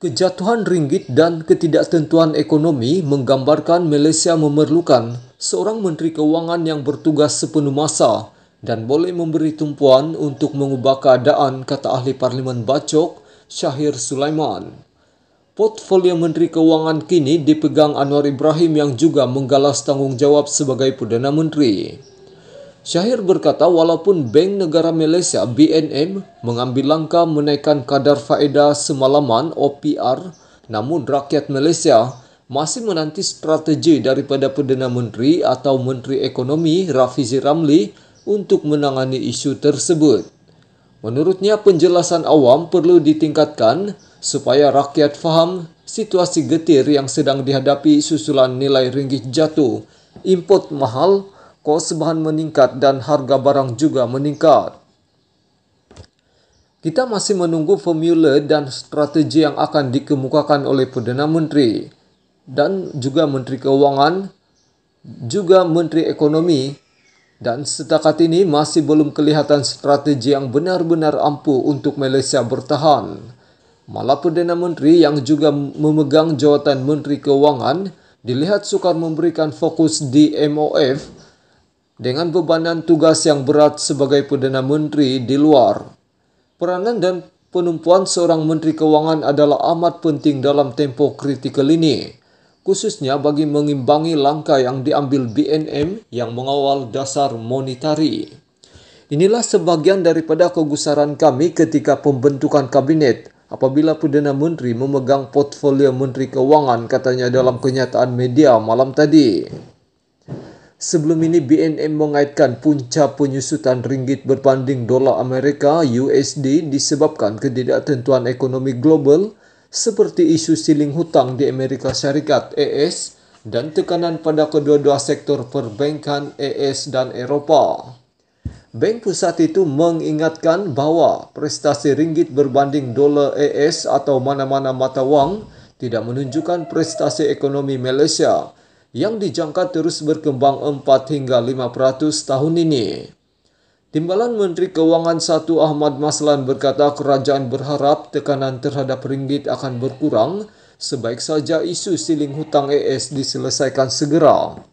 Kejatuhan ringgit dan ketidaktentuan ekonomi menggambarkan Malaysia memerlukan seorang menteri kewangan yang bertugas sepenuh masa dan boleh memberi tumpuan untuk mengubah keadaan, kata ahli Parlimen Bacok, Syahir Sulaiman. Portfolio Menteri Kewangan kini dipegang Anwar Ibrahim yang juga menggalas tanggungjawab sebagai Perdana Menteri. Syahir berkata walaupun Bank Negara Malaysia BNM mengambil langkah menaikkan kadar faedah semalaman OPR namun rakyat Malaysia masih menanti strategi daripada Perdana Menteri atau Menteri Ekonomi Rafizi Ramli untuk menangani isu tersebut. Menurutnya penjelasan awam perlu ditingkatkan supaya rakyat faham situasi getir yang sedang dihadapi susulan nilai ringgit jatuh, import mahal, kos bahan meningkat dan harga barang juga meningkat. Kita masih menunggu formula dan strategi yang akan dikemukakan oleh Perdana Menteri dan juga Menteri Keuangan, juga Menteri Ekonomi dan setakat ini masih belum kelihatan strategi yang benar-benar ampuh untuk Malaysia bertahan. Malah Perdana Menteri yang juga memegang jawatan Menteri Keuangan dilihat sukar memberikan fokus di MOF dengan bebanan tugas yang berat sebagai Perdana Menteri di luar. Peranan dan penumpuan seorang Menteri Kewangan adalah amat penting dalam tempo kritikal ini, khususnya bagi mengimbangi langkah yang diambil BNM yang mengawal dasar monetari. Inilah sebagian daripada kegusaran kami ketika pembentukan kabinet apabila Perdana Menteri memegang portfolio Menteri Kewangan katanya dalam kenyataan media malam tadi. Sebelum ini BNM mengaitkan punca penyusutan ringgit berbanding dolar Amerika USD disebabkan ketidaktentuan ekonomi global seperti isu siling hutang di Amerika Syarikat AS dan tekanan pada kedua-dua sektor perbankan AS dan Eropah. Bank pusat itu mengingatkan bahawa prestasi ringgit berbanding dolar AS atau mana-mana mata wang tidak menunjukkan prestasi ekonomi Malaysia yang dijangka terus berkembang 4 hingga 5% tahun ini. Timbalan Menteri Keuangan 1 Ahmad Maslan berkata kerajaan berharap tekanan terhadap ringgit akan berkurang sebaik saja isu siling hutang AS diselesaikan segera.